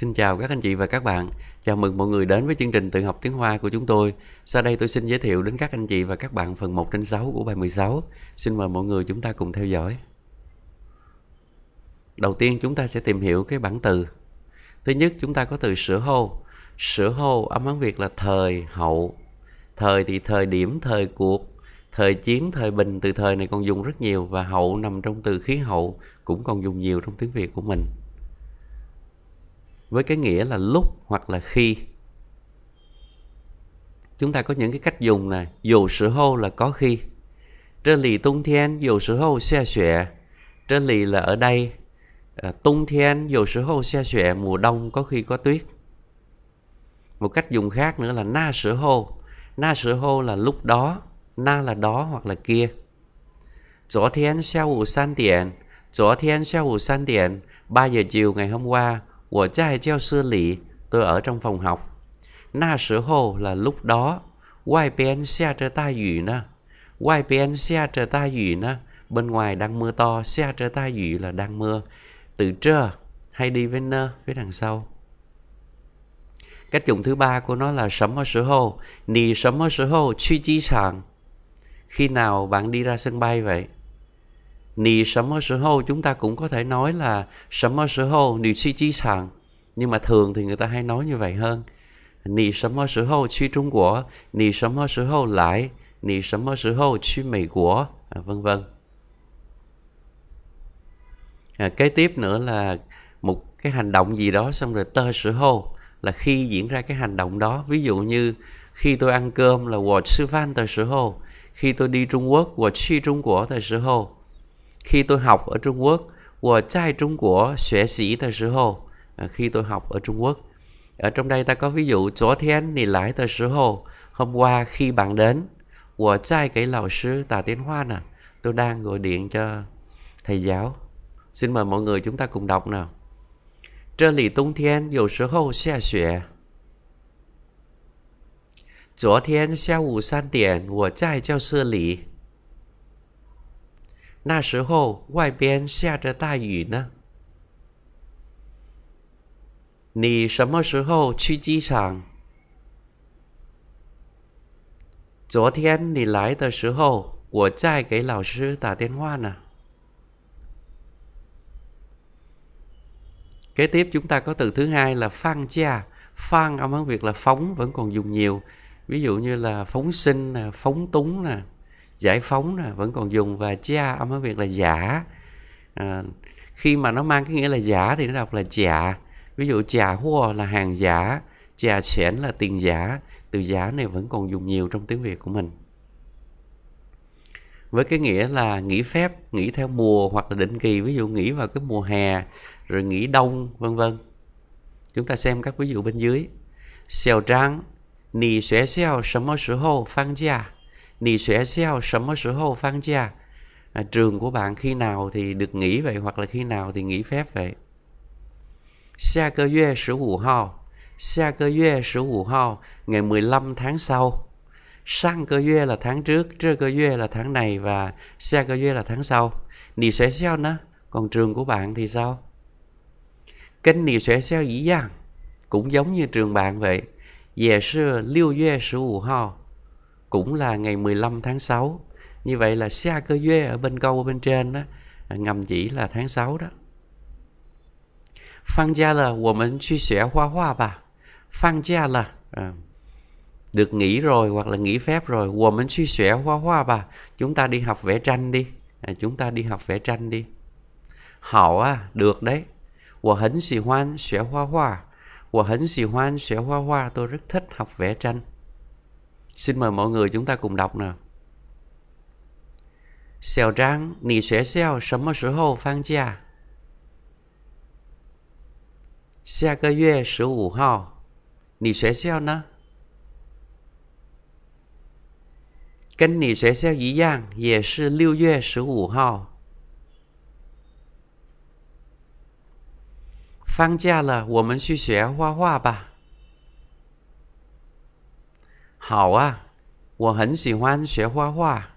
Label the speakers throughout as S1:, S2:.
S1: Xin chào các anh chị và các bạn. Chào mừng mọi người đến với chương trình tự học tiếng Hoa của chúng tôi. Sau đây tôi xin giới thiệu đến các anh chị và các bạn phần 1 trên 6 của bài 16. Xin mời mọi người chúng ta cùng theo dõi. Đầu tiên chúng ta sẽ tìm hiểu cái bản từ. Thứ nhất chúng ta có từ sửa hô. Sửa hô âm Hán Việt là thời, hậu. Thời thì thời điểm, thời cuộc, thời chiến, thời bình từ thời này còn dùng rất nhiều và hậu nằm trong từ khí hậu cũng còn dùng nhiều trong tiếng Việt của mình với cái nghĩa là lúc hoặc là khi chúng ta có những cái cách dùng này dù sự hô là có khi trên lì tung thiên dù sự hô xe xòe trên lì là ở đây à, tung thiên dù sự hô xe xòe mùa đông có khi có tuyết một cách dùng khác nữa là na sự hô na sự hô là lúc đó na là đó hoặc là kia thiên thiên kia 昨天下午三点，昨天下午三点，ba giờ chiều ngày hôm qua, 我在教室里, tôi ở trong phòng học. 那时候 là lúc đó, ngoài bên Ngoài đang mưa to, xe là đang mưa. Từ trơ hay đi với nơ, phía đằng sau. Cách dùng thứ ba của nó là sấm ở sử hồ. Nì sấm ở sử hồ, truy chi sàng. Khi nào bạn đi ra sân bay vậy? chúng ta cũng có thể nói nhưng mà thường thì người ta hay nói như vậy hơn nì sấm mơ sứ hâu chi Trung Quốc nì sấm mơ sứ hâu lại nì sấm mơ sứ hâu chi Mỹ Quốc à, vân vân à, kế tiếp nữa là một cái hành động gì đó xong rồi tơ sứ hâu là khi diễn ra cái hành động đó ví dụ như khi tôi ăn cơm là wo khi tôi đi Trung Quốc wo Trung Quốc khi tôi học ở Trung Quốc, 我在中国学习的时候, à, khi tôi học ở Trung Quốc. Ở trong đây ta có ví dụ, 昨天你来的时候, hôm qua khi bạn đến, 我在给老师打电话呢. À, tôi đang gọi điện cho thầy giáo. Xin mời mọi người chúng ta cùng đọc nào. 这里冬天有时候下雪。昨天下午三点，我在教室里。那时候外边下着大雨呢。你什么时候去机场？昨天你来的时候，我在给老师打电话呢。Kế tiếp chúng ta có từ thứ hai là phang cha. Phang âm tiếng Việt là phóng vẫn còn dùng nhiều. Ví dụ như là phóng sinh, phóng túng nè giải phóng nè vẫn còn dùng và cha âm tiếng việc là giả à, khi mà nó mang cái nghĩa là giả thì nó đọc là chả ví dụ chả hua là hàng giả chả chén là tiền giả từ giả này vẫn còn dùng nhiều trong tiếng việt của mình với cái nghĩa là nghỉ phép nghỉ theo mùa hoặc là định kỳ ví dụ nghỉ vào cái mùa hè rồi nghỉ đông vân vân chúng ta xem các ví dụ bên dưới xiao trang nì xóe xeo sớm mơ sửa hô phan gia 你学校什么时候放假 à, trường của bạn khi nào thì được nghỉ vậy hoặc là khi nào thì nghỉ phép vậy 下个月十五号下个月十五号 cơ yue 15 Ngày 15 tháng sau Sang cơ yue là tháng trước Trơ cơ yue là tháng này Và xa cơ yue là tháng sau Nì sẽ xeo nữa Còn trường của bạn thì sao Kênh nì sẽ xeo dĩ dàng Cũng giống như trường bạn vậy về sư liêu yue 15 hao cũng là ngày 15 tháng 6 như vậy là xa cơ duê ở bên câu ở bên trên đó ngầm chỉ là tháng 6 đó Phan gia là của mình suy xẻ hoa hoa bà Phan gia là à, được nghỉ rồi hoặc là nghỉ phép rồi của mình suy xẻ hoa hoa bà chúng ta đi học vẽ tranh đi à, chúng ta đi học vẽ tranh đi họ à, được đấy của hấn xì hoan xẻ hoa hoa của hấn xì hoan xẻ hoa hoa tôi rất thích học vẽ tranh Xin mời mọi người chúng ta cùng đọc nào. 小张，你学校什么时候放假？下个月十五号。你学校呢？跟你学校一样，也是六月十五号。放假了，我们去学画画吧。好啊，我很喜欢学画画。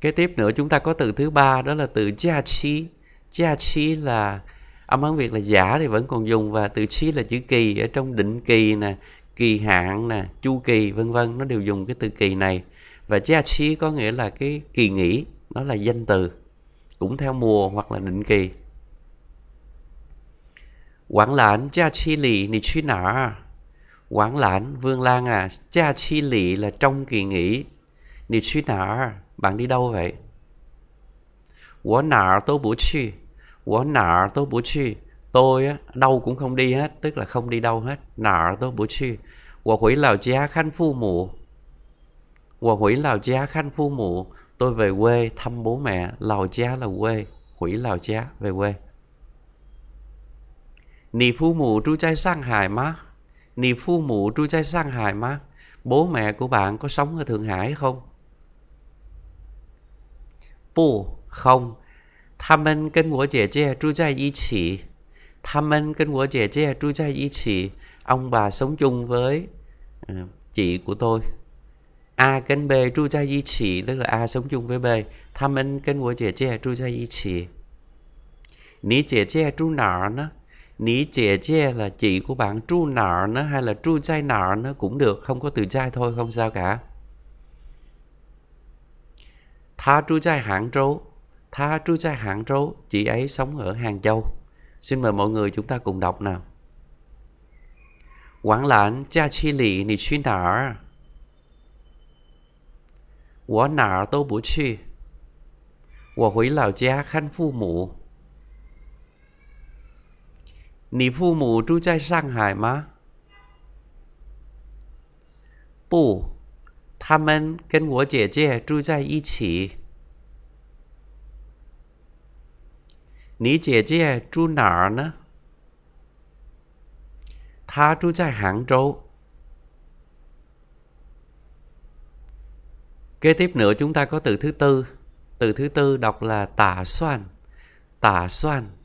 S1: Kế tiếp nữa chúng ta có từ thứ ba đó là từ gia chi. Gia chi là âm à, Hán Việt là giả thì vẫn còn dùng và từ chi là chữ kỳ ở trong định kỳ nè, kỳ hạn nè, chu kỳ vân vân nó đều dùng cái từ kỳ này. Và gia chi có nghĩa là cái kỳ nghỉ, nó là danh từ cũng theo mùa hoặc là định kỳ Quảng Lãn, cha Chi lì nì chi nã. Quảng Lãn, Vương Lan à, cha Chi lì là trong kỳ nghỉ. Nì chi nã, bạn đi đâu vậy? Wo nã tố bủ chi. Wo nã tố bủ chi. Tôi á, đâu cũng không đi hết, tức là không đi đâu hết. Nã tố bủ chi. Wo hủy lào gia khăn phu mụ. Wo hủy lào gia khăn phu mụ. Tôi về quê thăm bố mẹ. Lào gia là quê. Hủy lào gia về quê. Nì phu mụ trú trai sang Hải má Nì phu mụ trú trai sang Hải má Bố mẹ của bạn có sống ở Thượng Hải không? Bù, không Thăm ơn kênh của 姐姐 trú trai y chỉ Thăm ơn kênh của 姐姐 trú trai y chỉ Ông bà sống chung với ừ, chị của tôi A kênh B trú trai y chỉ Tức là A sống chung với B Thăm ơn kênh của 姐姐 trú trai y chỉ Nì 姐姐住哪儿呢? Nỉ trẻ che là chị của bạn tru nợ nó hay là tru trai nợ nó cũng được, không có từ trai thôi không sao cả. Tha tru trai Hạng Trấu, tha tru trai Hạng Trấu, chị ấy sống ở Hàng Châu. Xin mời mọi người chúng ta cùng đọc nào. Quảng lãnh cha chi lì nì truy nợ. Wo nợ tô bổ chi. Wo hủy lào cha khanh phu mụ. 你父母住在上海吗？不，他们跟我姐姐住在一起。你姐姐住哪儿呢？她住在杭州。Kế tiếp nữa chúng ta có từ thứ tư. Từ thứ tư đọc là tả xoan, Tả xoan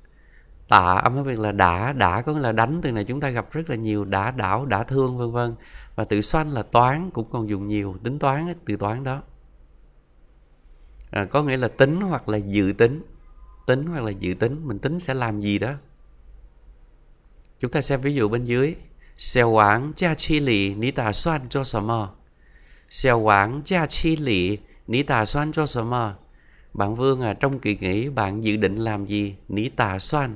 S1: tạ âm khác biệt là đã đã có nghĩa là đánh từ này chúng ta gặp rất là nhiều đã đảo đã thương vân vân và từ xoanh là toán cũng còn dùng nhiều tính toán từ toán đó à, có nghĩa là tính hoặc là dự tính tính hoặc là dự tính mình tính sẽ làm gì đó chúng ta xem ví dụ bên dưới xe quảng cha chi lì ní tà xoan cho sờ mờ xe quảng cha chi lì ní tà xoan cho sờ mờ bạn vương à trong kỳ nghỉ bạn dự định làm gì ní tà xoan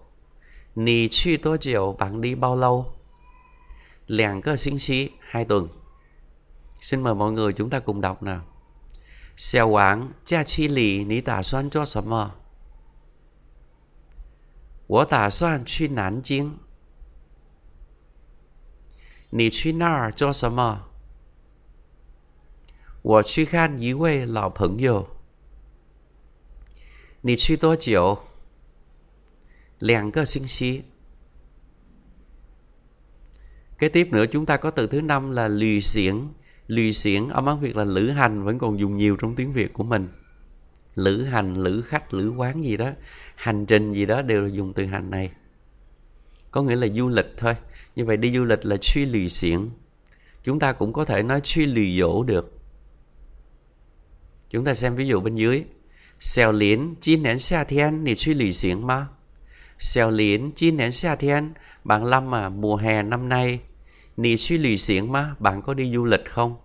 S1: Nì truy tố chiều bạn đi bao lâu? Làng cơ xính xí hai tuần. Xin mời mọi người chúng ta cùng đọc nào. Xèo quảng, cha chi lì, ní tả soan cho sầm mờ. Wo tả soan truy nán chính. Nì truy nà cho sầm mờ. Wo truy khan yí wei lão phẩn dồ. Nì truy tố chiều cơ sinh 两个星期。Kế tiếp nữa chúng ta có từ thứ năm là lùi xiển. lùi xiển ở án Việt là lữ hành vẫn còn dùng nhiều trong tiếng Việt của mình. Lữ hành, lữ khách, lữ quán gì đó, hành trình gì đó đều là dùng từ hành này. Có nghĩa là du lịch thôi. Như vậy đi du lịch là suy lùi xiển. Chúng ta cũng có thể nói suy lùi dỗ được. Chúng ta xem ví dụ bên dưới. Xèo liến, chi nén xa thiên, nì truy lì xiển mà. Xeo liến chi nén xa thiên, bạn Lâm à, mùa hè năm nay, nì suy lì xiển mà, bạn có đi du lịch không?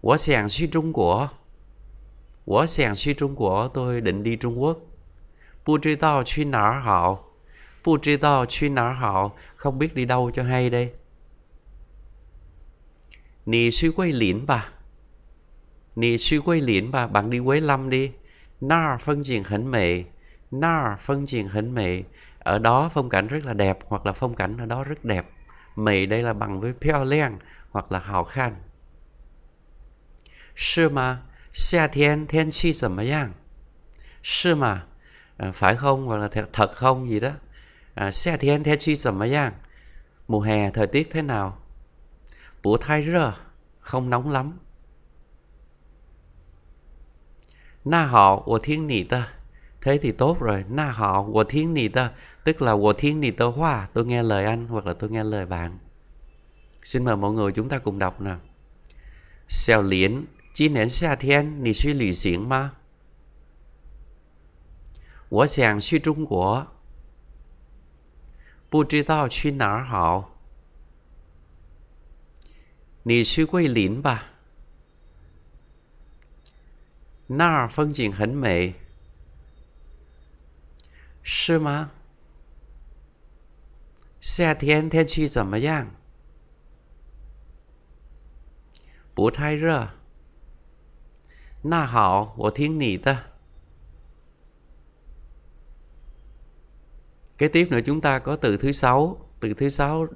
S1: Quá sàng suy Trung Quốc. Quá sàng suy Trung Quốc, tôi định đi Trung Quốc. Bù trí tao suy nở hảo. Bù trí tao suy nở hảo, không biết đi đâu cho hay đây. Nì suy quay liễn bà. Nì suy quay liễn bà, bạn đi Quế Lâm đi. Nó phân triển hẳn mệ. Nar phân triển hình mị ở đó phong cảnh rất là đẹp hoặc là phong cảnh ở đó rất đẹp mị đây là bằng với peo len hoặc là hào khan sư mà xa thiên thiên chi 怎么样 sư mà phải không hoặc là thật, không gì đó à, xa thiên thiên chi 怎么样 mùa hè thời tiết thế nào bữa thay rơ không nóng lắm na họ của thiên nị ta thế thì tốt rồi na họ của thiên nì ta tức là của thiên nì tơ hoa tôi nghe lời anh hoặc là tôi nghe lời bạn xin mời mọi người chúng ta cùng đọc nào xèo liễn chi nén xa thiên nì suy lì xiển ma Wo xiang suy Trung Quốc Bù trí đạo suy nả hảo Nì suy quê liễn ba Nà phong trình hẳn mệ 是吗？夏天天气怎么样？不太热。那好，我听你的。Kế tiếp nữa chúng ta có từ thứ sáu, từ thứ sáu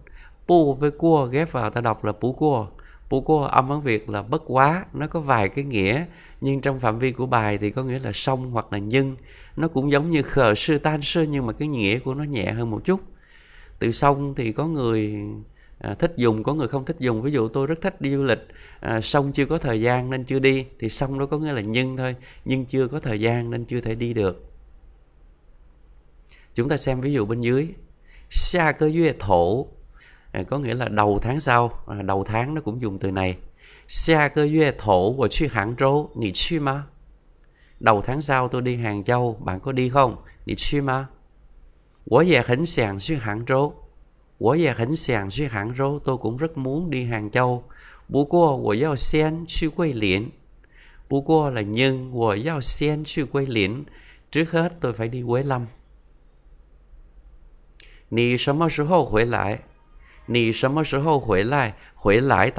S1: bu với cua ghép vào ta đọc là bú cua. Bố của âm Hán Việt là bất quá, nó có vài cái nghĩa, nhưng trong phạm vi của bài thì có nghĩa là song hoặc là nhân. Nó cũng giống như khờ sư tan sư nhưng mà cái nghĩa của nó nhẹ hơn một chút. Từ song thì có người à, thích dùng, có người không thích dùng. Ví dụ tôi rất thích đi du lịch, à, song chưa có thời gian nên chưa đi, thì song đó có nghĩa là nhân thôi, nhưng chưa có thời gian nên chưa thể đi được. Chúng ta xem ví dụ bên dưới. Xa cơ duyệt thổ À, có nghĩa là đầu tháng sau à, đầu tháng nó cũng dùng từ này xa cơ duyê thổ của chi hãng rô nị chi ma đầu tháng sau tôi đi hàng châu bạn có đi không nị chi ma quả về hỉnh sàng suy hãng rô quả về hỉnh sàng suy hãng rô tôi cũng rất muốn đi hàng châu bố cô của giao sen suy quay liền bố cô là nhưng của giao sen suy quay liền trước hết tôi phải đi quế lâm 你什么时候回来？Nì 什么时候回来?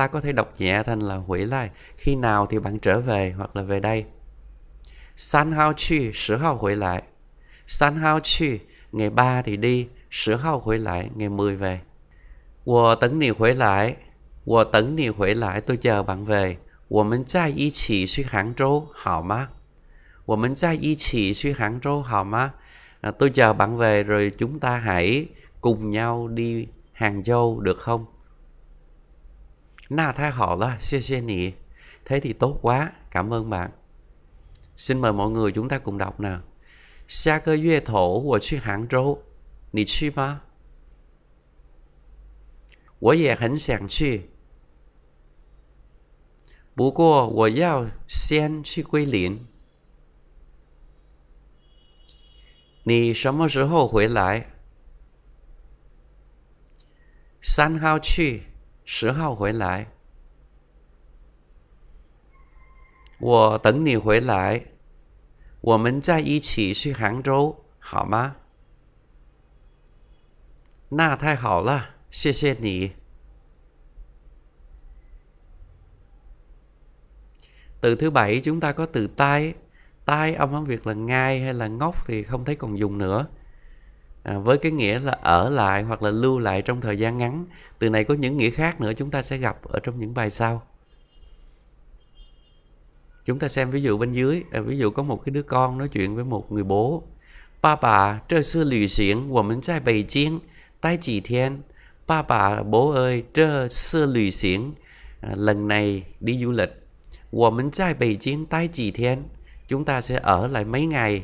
S1: có thể đọc nhẹ thành là huỷ lại. Khi nào thì bạn trở về hoặc là về đây. San hao chi, sử hao huỷ lại. San hao chi, ngày 3 thì đi, sử hao huỷ lại, ngày 10 về. Wo tấn nì huỷ lại. Wo tấn nì huỷ lại, tôi chờ bạn về. Wo mình zai yi chỉ suy hãng trô, hảo má. Wo mình zai yi chỉ suy hãng trô, hảo má. À, tôi chờ bạn về rồi chúng ta hãy cùng nhau đi Hàng Châu được không? Na Thái họ là xe xe nị. Thế thì tốt quá, cảm ơn bạn. Xin mời mọi người chúng ta cùng đọc nào. Xa cơ yue thổ của chuyên Hàng Châu. Nị chi ma? 我也很想去，不过我要先去桂林。你什么时候回来？三号去，十号回来。我等你回来，我们再一起去杭州好吗？那太好了，谢谢你。Từ thứ bảy chúng ta có từ tai, tai âm hán việc là ngay hay là ngốc thì không thấy còn dùng nữa à, với cái nghĩa là ở lại hoặc là lưu lại trong thời gian ngắn từ này có những nghĩa khác nữa chúng ta sẽ gặp ở trong những bài sau chúng ta xem ví dụ bên dưới à, ví dụ có một cái đứa con nói chuyện với một người bố ba bà trơ sư lì xuyển của mình trai bày chiến tay chỉ thiên ba bà bố ơi trơ sư lì xuyển à, lần này đi du lịch của mình trai bày chiến tay chỉ thiên chúng ta sẽ ở lại mấy ngày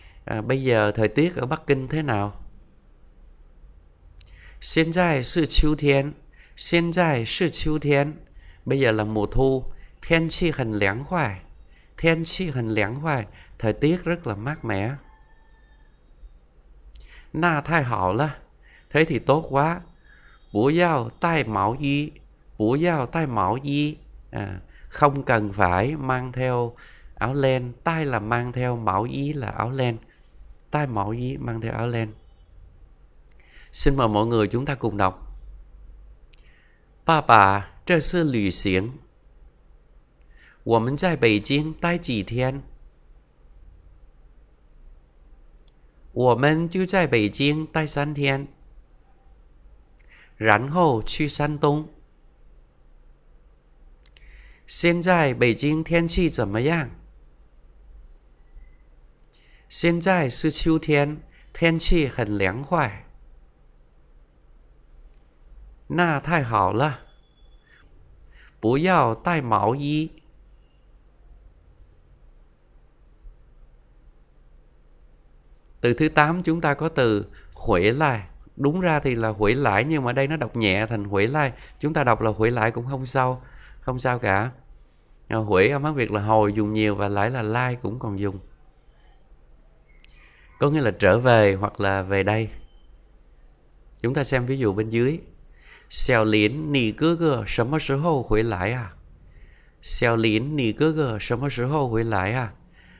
S1: à, bây giờ thời tiết ở Bắc Kinh thế nào? Hiện tại là chiều thiên. Hiện tại là chiều thiên. Bây giờ là mùa thu. Thiên chi hình lãng hoài. Thiên chi hình lãng hoài. Thời tiết rất là mát mẻ. Na thay hảo là. Thế thì tốt quá. Bố giao tai máu y. Bố giao tai máu y. À, không cần phải mang theo áo len. tay là mang theo máu y là áo len tai mỏ dí mang theo áo len. Xin mời mọi người chúng ta cùng đọc. Ba bà, trơ sư lì xiếng. 我们在北京待几天？我们就在北京待三天，然后去山东。现在北京天气怎么样？现在是秋天，天气很凉快。那太好了，不要带毛衣。Từ thứ tám chúng ta có từ huể lại. Đúng ra thì là huể lại nhưng mà đây nó đọc nhẹ thành huể lại. Chúng ta đọc là huể lại cũng không sao, không sao cả. Huể âm hán việc là hồi dùng nhiều và lại là lai cũng còn dùng có nghĩa là trở về hoặc là về đây chúng ta xem ví dụ bên dưới xèo lín nì cơ cơ sớm sớ hô hồi lại à xèo lín nì cơ cơ sớm sớ hô hồi lại à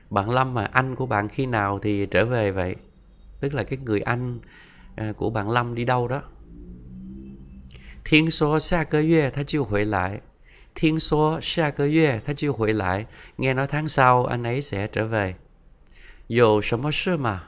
S1: bạn lâm mà anh của bạn khi nào thì trở về vậy tức là cái người anh à, của bạn lâm đi đâu đó thiên số xa cơ yue ta chưa hồi lại thiên số xa cơ yue ta chưa hồi lại nghe nói tháng sau anh ấy sẽ trở về dù sớm sớ mà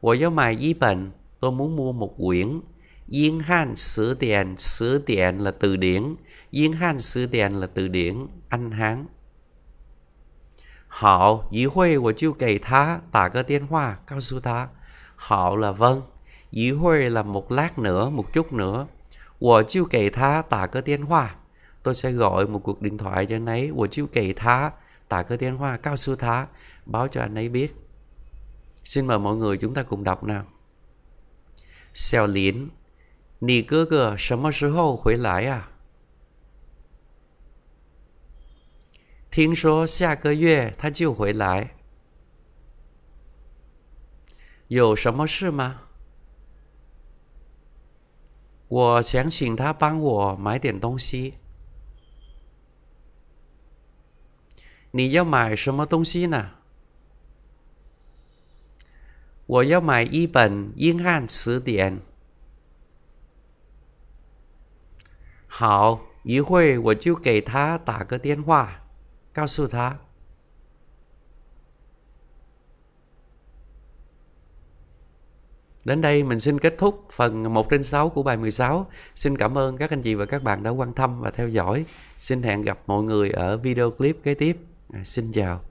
S1: 我要买一本，tôi muốn mua một quyển. Yên Han Sử Điển, Sử Điển là từ điển. Yên Han Sử Điển là từ điển Anh Hán. Họ, dì Huê của chiêu kỳ thá, tả cơ tiên hoa, cao su thá. Họ là vâng, dì Huê là một lát nữa, một chút nữa. Của chiêu kỳ thá, tả cơ tiên hoa. Tôi sẽ gọi một cuộc điện thoại cho anh ấy. Của chiêu kỳ thá, tả cơ tiên hoa, cao su thá. Báo cho anh ấy biết. xin mời mọi người chúng ta cùng đọc nào。小林，你哥哥什么时候回来呀？听说下个月他就回来。有什么事吗？我想请他帮我买点东西。你要买什么东西呢？我要买一本英汉词典。好，一会我就给他打个电话，告诉他。Đến đây mình xin kết thúc phần 1 trên 6 của bài 16. Xin cảm ơn các anh chị và các bạn đã quan tâm và theo dõi. Xin hẹn gặp mọi người ở video clip kế tiếp. À, xin chào.